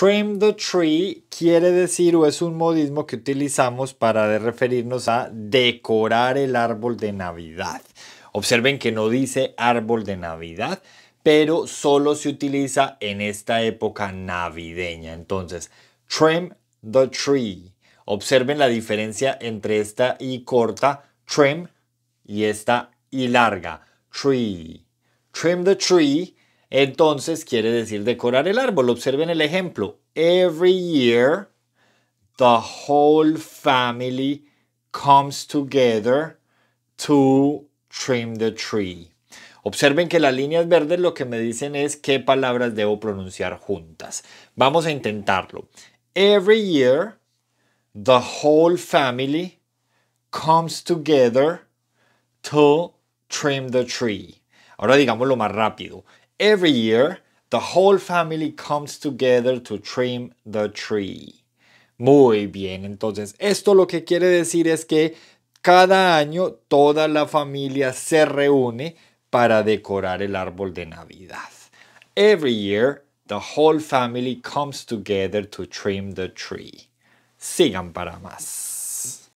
Trim the tree quiere decir o es un modismo que utilizamos para referirnos a decorar el árbol de Navidad. Observen que no dice árbol de Navidad, pero solo se utiliza en esta época navideña. Entonces, trim the tree. Observen la diferencia entre esta y corta, trim, y esta y larga, tree. Trim the tree entonces quiere decir decorar el árbol. Observen el ejemplo. Every year, the whole family comes together to trim the tree. Observen que las líneas verdes lo que me dicen es qué palabras debo pronunciar juntas. Vamos a intentarlo. Every year, the whole family comes together to trim the tree. Ahora digámoslo más rápido. Every year, the whole family comes together to trim the tree. Muy bien, entonces esto lo que quiere decir es que cada año toda la familia se reúne para decorar el árbol de Navidad. Every year, the whole family comes together to trim the tree. Sigan para más.